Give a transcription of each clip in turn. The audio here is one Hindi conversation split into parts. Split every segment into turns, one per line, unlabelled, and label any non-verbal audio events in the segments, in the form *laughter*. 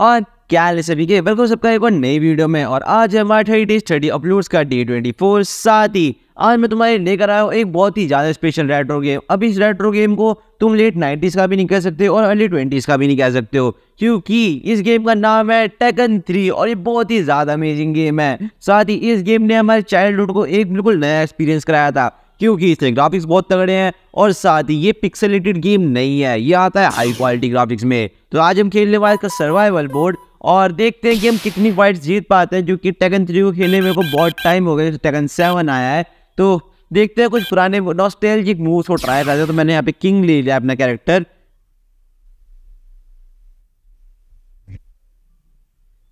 और क्या ले सभी के वेलकम सबका एक और नई वीडियो में और आज है हमारा थर्टी डे स्टडी अपलोड्स का डे ट्वेंटी फोर साथ ही आज मैं तुम्हारे लेकर आया हूँ एक बहुत ही ज़्यादा स्पेशल रेट्रो गेम अब इस रेट्रो गेम को तुम लेट नाइन्टीज़ का भी नहीं कह सकते और अर्ली ट्वेंटीज़ का भी नहीं कह सकते हो क्योंकि इस गेम का नाम है टेकन थ्री और ये बहुत ही ज़्यादा अमेजिंग गेम है साथ ही इस गेम ने हमारे चाइल्ड को एक बिल्कुल नया एक्सपीरियंस कराया था क्योंकि इसमें ग्राफिक्स बहुत तगड़े हैं और साथ ही ये पिक्सलेटेड गेम नहीं है ये आता है हाई क्वालिटी ग्राफिक्स में तो आज हम खेलने वाले का सर्वाइवल बोर्ड और देखते हैं कि हम कितनी फाइट्स जीत पाते हैं जो कि टेकन थ्री को खेलने में को बहुत टाइम हो गया टेकन सेवन आया है तो देखते हैं कुछ पुराने नॉस्टेल मूव को ट्राई कर हैं तो मैंने यहाँ पे किंग ले लिया अपना कैरेक्टर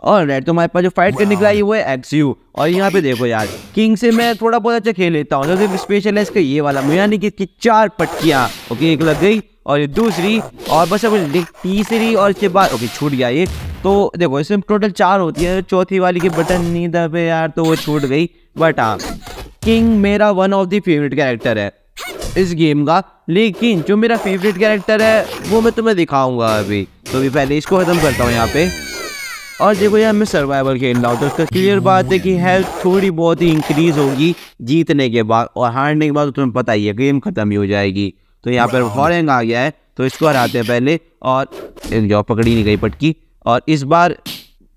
और रेड तो हमारे पास जो फाइट करने के लिए आई वो है एक्स यू और यहाँ पे देखो यार किंग से मैं थोड़ा बहुत अच्छा खेल लेता हूँ स्पेशल है इसका ये वाला यानी कि इसकी चार पटकिया ओके एक लग गई और ये दूसरी और बस अब तीसरी और इसके बाद ओके छूट गया ये तो देखो इसमें टोटल चार होती है चौथी वाली के बटन नहीं दबे यार तो वो छूट गई बट हाँ किंग मेरा one of the favourite character है इस गेम का लेकिन जो मेरा फेवरेट कैरेक्टर है वो मैं तुम्हें दिखाऊंगा अभी तो भी पहले इसको ख़त्म करता हूँ यहाँ पे और देखो यार मैं सर्वाइवल खेल रहा हूँ तो उसका क्लियर बात है कि हेल्थ थोड़ी बहुत ही इंक्रीज होगी जीतने के बाद और हारने के बाद तुम्हें पता ही है गेम खत्म ही हो जाएगी तो यहाँ पर हॉरेंग आ गया है तो इसको हराते हैं पहले और जो पकड़ी नहीं गई पटकी और इस बार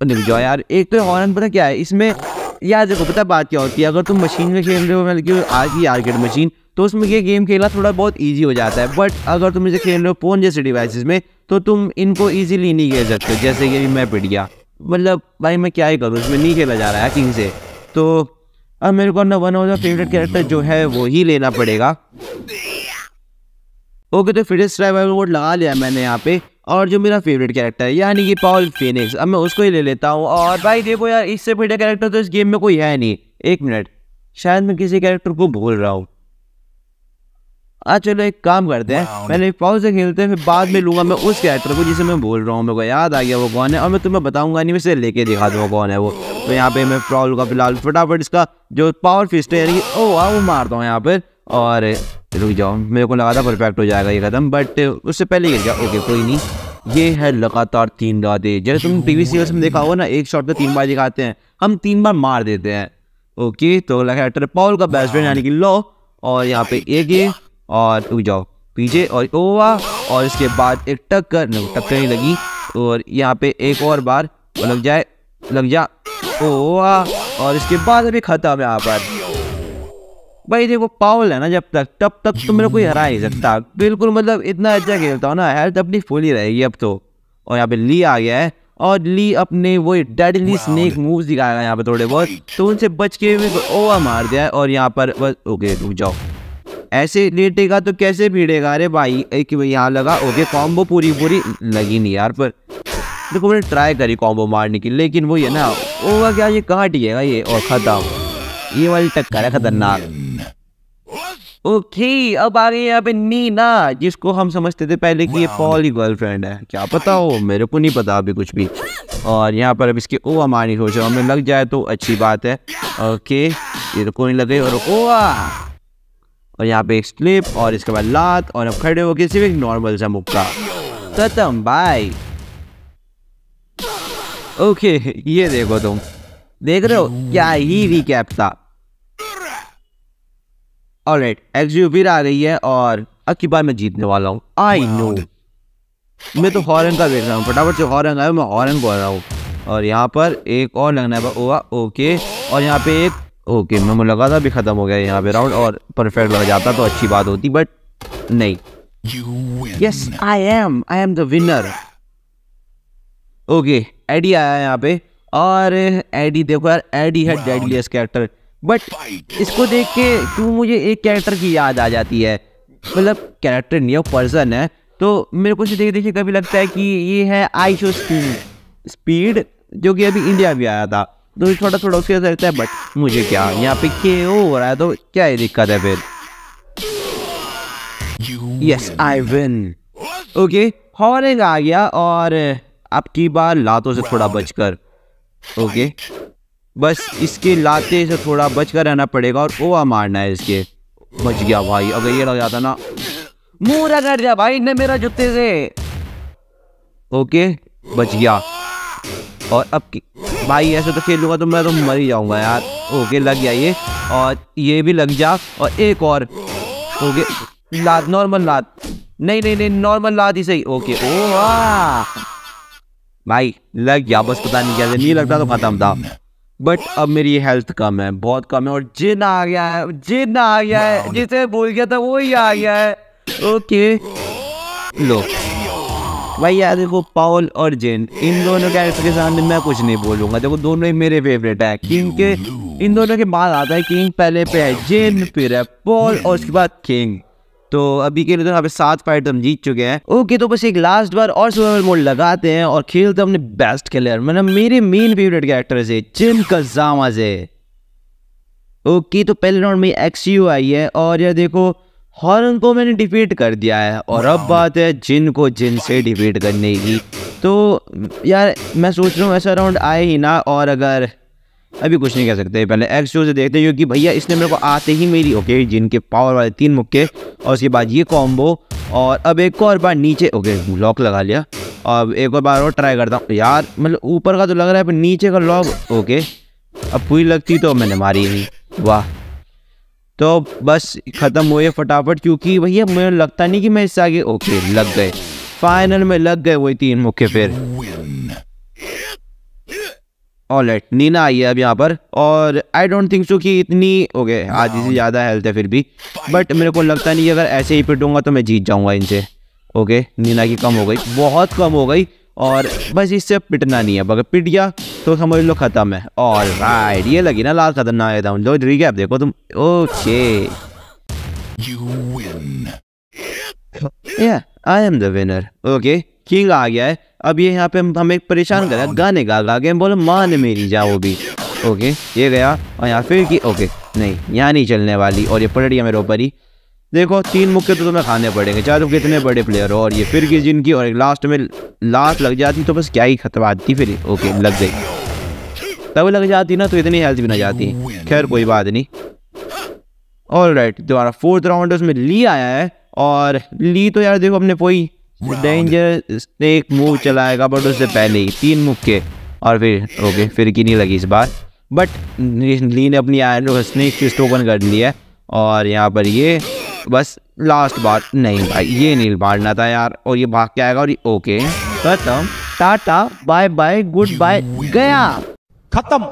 निक जाओ यार एक तो हॉर्न पता क्या है इसमें यार देखो पता बात क्या होती है अगर तुम मशीन में खेल रहे हो मतलब आज की आर्केड मशीन तो उसमें ये गेम खेलना थोड़ा बहुत ईजी हो जाता है बट अगर तुम इसे खेल रहे हो फोन जैसे डिवाइसेस में तो तुम इनको ईजिली नहीं खेल सकते जैसे कि मैं पिट गया मतलब भाई मैं क्या ही करूँ उसमें नहीं खेला जा रहा है किंग से तो अब मेरे को ना one of the favourite character जो है वो ही लेना पड़ेगा ओके तो फिटनेस ड्राइवर मोड लगा लिया मैंने यहाँ पे और जो मेरा फेवरेट कैरेक्टर है यानी कि पॉल फिनिक्स अब मैं उसको ही ले लेता हूँ और भाई देखो यार इससे बेटा कैरेक्टर तो इस गेम में कोई है नहीं एक मिनट शायद मैं किसी कैरेक्टर को भूल रहा हूँ आज हाँ, चलो एक काम करते हैं पहले पाउस से खेलते हैं फिर बाद में लूंगा मैं उस कैरेक्टर को जिसे मैं बोल रहा हूँ मेरे को याद आ गया वो कौन है और मैं तुम्हें बताऊंगा नहीं मैं लेके दिखा दूंगा कौन है वो तो यहाँ पे मैं प्रॉल का फिलहाल फटाफट इसका जो पावर फिस्ट है यानी कि ओ oh, वाह वो मारता हूँ यहाँ पर और रुक जाओ मेरे को लगा था परफेक्ट हो जाएगा ये कदम बट उससे पहले गिर जाओ ओके कोई नहीं ये है लगातार तीन रातें जैसे तुम टी सीरियल्स में देखा हो ना एक शॉट पे तीन बार दिखाते हैं हम तीन बार मार देते हैं ओके तो लगा पाउल का बेस्ट फ्रेंड यानी कि लो और यहाँ पे एक ये और रुक जाओ पीछे और ओवा और इसके बाद एक टक्कर टक्कर नहीं लगी और यहाँ पे एक और बार लग जाए लग जा ओवा और इसके बाद अभी ख़त्म यहाँ पर भाई देखो पावल है ना जब तक तब तक तो मेरे कोई हरा नहीं सकता बिल्कुल मतलब इतना अच्छा खेलता हूँ ना हेल्थ अपनी फुल ही रहेगी अब तो और यहाँ पे ली आ गया है और ली अपने वो डेडली स्नेक मूव्स दिखाएगा यहाँ पे थोड़े बहुत तो उनसे बच के ओवा मार दिया है और यहाँ पर बस ओके रुक जाओ ऐसे लेटेगा तो कैसे भीड़ेगा अरे भाई एक यहाँ लगा ओके कॉम्बो पूरी पूरी लगी नहीं यार पर देखो मैंने ट्राई करी कॉम्बो मारने की लेकिन वो ये ना होगा क्या ये कहाँ टिकेगा ये और ख़त्म ये वाली टक्कर है खतरनाक ओके अब आ गई यहाँ पे नीना जिसको हम समझते थे पहले कि ये पॉल की गर्लफ्रेंड है क्या पता हो मेरे को नहीं पता अभी कुछ भी और यहाँ पर अब इसके ओ हमारी सोच रहा हमें लग जाए तो अच्छी बात है ओके ये तो कोई लगे और ओआ और यहाँ पे एक स्लिप और इसके बाद लात और अब खड़े होके सिर्फ एक नॉर्मल सा मुक्का खत्म बाय ओके *laughs* ये देखो तुम देख रहे हो क्या ही रिकैप था ऑलराइट एक्सयू फिर आ रही है और अब बार मैं जीतने वाला हूँ आई नो मैं तो हॉरन का देख रहा हूँ फटाफट जो हॉरन आया मैं हॉरन बोल रहा हूँ और यहाँ पर एक और लगना है ओके और यहाँ पे एक ओके मैं लगा था भी ख़त्म हो गया यहाँ पे राउंड और परफेक्ट लग जाता तो अच्छी बात होती बट नहीं yes I am I am the winner okay Eddie आया यहाँ पे और एडी देखो यार एडी है डेडलीस कैरेक्टर बट इसको देख के क्यों मुझे एक कैरेक्टर की याद आ जाती है मतलब कैरेक्टर नहीं है पर्सन है तो मेरे को इसे देख देखिए कभी लगता है कि ये है आई शो स्पीड स्पीड जो कि अभी इंडिया भी आया था तो थोड़ा थोड़ा उसके हो रहता है बट मुझे क्या यहाँ पे के ओ हो रहा है तो क्या ही दिक्कत है फिर यस आई विन ओके हॉरेंग आ गया और अब की बार लातों से थोड़ा बचकर ओके बस इसके लाते से थोड़ा बचकर रहना पड़ेगा और ओवा मारना है इसके बच गया भाई अगर ये लग जाता ना मूरा कर जा भाई ने मेरा जूते से ओके बच गया और अब की भाई ऐसे तो खेलूंगा तो मैं तो मर ही जाऊंगा यार ओके लग गया ये और ये भी लग जा और एक और ओके लात नॉर्मल लात नहीं नहीं नहीं नॉर्मल लात ही सही ओके ओ भाई लग गया बस पता नहीं क्या नहीं लगता तो खत्म था बट अब मेरी हेल्थ कम है बहुत कम है और जिन आ गया है जिन आ गया है जिसे भूल गया था वो ही आ गया है ओके लो भाई यार देखो पाउल और जेन इन दोनों कैरेक्टर के सामने मैं कुछ नहीं बोलूंगा देखो दोनों ही मेरे फेवरेट है किंग के इन दोनों के बाद आता है किंग पहले पे है जेन फिर है पॉल और उसके बाद किंग तो अभी के लिए तो यहाँ सात फाइट हम जीत चुके हैं ओके तो बस एक लास्ट बार और सुपरमैन मोड लगाते हैं और खेलते अपने बेस्ट खेलर मतलब मेरे मेन फेवरेट कैरेक्टर से जिन कजामा से ओके तो पहले राउंड में एक्स आई है और यार देखो हॉर्न को मैंने डिफीट कर दिया है और अब बात है जिन को जिन से डिफीट करने की तो यार मैं सोच रहा हूँ ऐसा राउंड आए ही ना और अगर अभी कुछ नहीं कह सकते पहले एक्स से देखते हैं क्योंकि भैया इसने मेरे को आते ही मेरी ओके जिनके पावर वाले तीन मुक्के और उसके बाद ये कॉम्बो और अब एक और बार नीचे ओके लॉक लगा लिया अब एक और बार और ट्राई करता हूँ यार मतलब ऊपर का तो लग रहा है पर नीचे का लॉक ओके अब पूरी लगती तो मैंने मारी नहीं वाह तो बस ख़त्म हुए फटाफट क्योंकि भैया मुझे लगता नहीं कि मैं इससे आगे ओके लग गए फाइनल में लग गए वही तीन मुख्य फिर ऑलराइट नीना आई है अब यहाँ पर और आई डोंट थिंक सो कि इतनी ओके आज इससे ज़्यादा हेल्थ है फिर भी बट मेरे को लगता नहीं अगर ऐसे ही पिटूंगा तो मैं जीत जाऊँगा इनसे ओके नीना की कम हो गई बहुत कम हो गई और बस इससे पिटना नहीं है अगर पिट गया तो समझ लो खत्म है और राइट ये लगी ना लाल खतरनाक एकदम लो रीकैप देखो तुम okay yeah I am the winner okay king आ गया है अब ये यहाँ पे हम एक परेशान कर रहे हैं गाने गा गा के बोलो मान मेरी जाओ भी ओके ये गया और यहाँ फिर की ओके नहीं यहाँ नहीं चलने वाली और ये पलट गया मेरे ऊपर ही देखो तीन मुक्के तो तुम्हें खाने पड़ेंगे चाहे तुम कितने बड़े प्लेयर हो और ये फिर की जिनकी और एक लास्ट में लास्ट लग जाती तो बस क्या ही खतवा आती फिर ओके लग गई तब लग जाती ना तो इतनी हेल्थ भी ना जाती खैर कोई बात नहीं ऑल राइट दोबारा फोर्थ राउंड उसमें ली आया है और ली तो यार देखो अपने कोई डेंजर एक मूव चलाएगा बट उससे पहले ही तीन मूव के और फिर ओके फिर की नहीं लगी इस बार बट ली ने अपनी आयन स्नेक ट्विस्ट ओपन कर लिया है और यहाँ पर ये बस लास्ट बार नहीं भाई ये नहीं मारना था यार और ये भाग के आएगा और ये ओके खत्म tata bye bye goodbye गया खत्म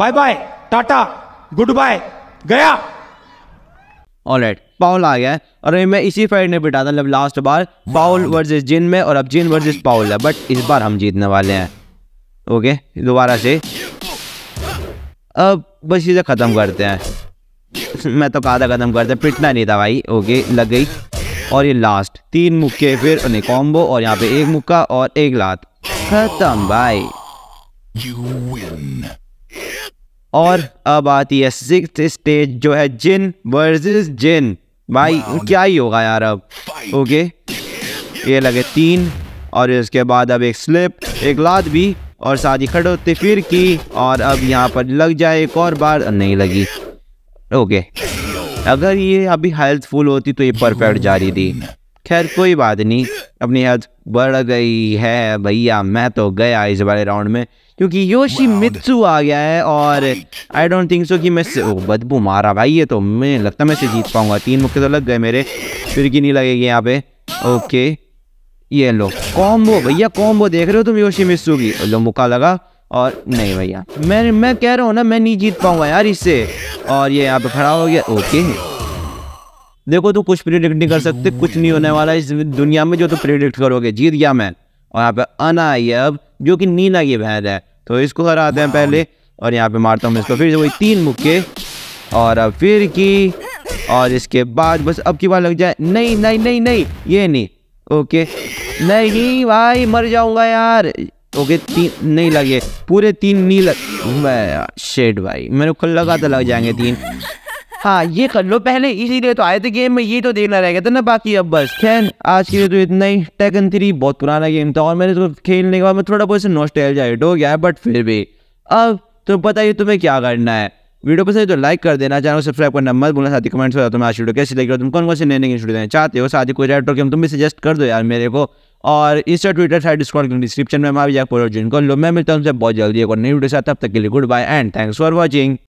bye bye tata goodbye गया ऑल राइट पाउल आ गया है और मैं इसी फाइट ने बिठा था जब लास्ट बार पाउल वर्सेस जिन में और अब जिन वर्सेस पाउल है बट इस बार हम जीतने वाले हैं ओके दोबारा से अब बस इसे ख़त्म करते हैं *laughs* मैं तो कादा ख़त्म करते हैं पिटना नहीं था भाई ओके लग गई और ये लास्ट तीन मुक्के फिर उन्हें कॉम्बो और यहाँ पे एक मुक्का और एक लात खत्म भाई और अब आती है सिक्स स्टेज जो है जिन वर्सेस जिन भाई Round क्या ही होगा यार अब ओके ये लगे तीन और इसके बाद अब एक स्लिप एक लाद भी और साथ ही खड़े होते फिर की और अब यहाँ पर लग जाए एक और बार नहीं लगी ओके अगर ये अभी हेल्थफुल होती तो ये परफेक्ट जा रही थी खैर कोई बात नहीं अपनी आज बढ़ गई है भैया मैं तो गया इस वाले राउंड में क्योंकि योशी मित्सु आ गया है और आई डोंट थिंक सो कि मैं बदबू मारा भाई ये तो मैं लगता मैं से जीत पाऊंगा तीन मुक्के तो लग गए मेरे फिर की नहीं लगेगी यहाँ पे ओके ये लो कॉम्बो भैया कॉम्बो देख रहे हो तुम योशी मित्सु की लो मुक्का लगा और नहीं भैया मैं मैं कह रहा हूँ ना मैं नहीं जीत पाऊंगा यार इससे और ये यहाँ पे खड़ा हो गया ओके देखो तो कुछ प्रिडिक्ट नहीं कर सकते कुछ नहीं होने वाला इस दुनिया में जो तो प्रिडिक्ट करोगे जीत गया मैं और यहाँ पे अना आई है अब जो कि नीना की बहन है तो इसको हराते हैं पहले और यहाँ पे मारता हूँ इसको फिर वही तीन मुक्के और अब फिर की और इसके बाद बस अब की बार लग जाए नहीं नहीं नहीं नहीं ये नहीं ओके नहीं भाई मर जाऊंगा यार ओके तीन नहीं लगे पूरे तीन नहीं लग शेड भाई मेरे को लगा तो लग जाएंगे तीन हाँ ये कर लो पहले इसीलिए तो आए थे गेम में ये तो देखना रह गया था ना बाकी अब बस खैर आज के लिए तो इतना ही टेकन थ्री बहुत पुराना गेम था और मैंने तो खेलने के बाद में थोड़ा बहुत नोस्टेल जाइट हो गया है बट फिर भी अब तो पता ही तुम्हें क्या करना है वीडियो पसंद तो लाइक कर देना चैनल को सब्सक्राइब करना मत बोलना साथी कमेंट्स बताओ तुम्हें आज वीडियो कैसे लगी तुम कौन कौन से नए नए वीडियो देना चाहते हो साथी कोई राइटर गेम तुम भी सजेस्ट कर दो यार मेरे को और Insta Twitter side discount description में भी जाकर ज्वाइन लो मैं मिलता हूँ बहुत जल्दी एक और नई वीडियो साथ तब तक के लिए goodbye and thanks for watching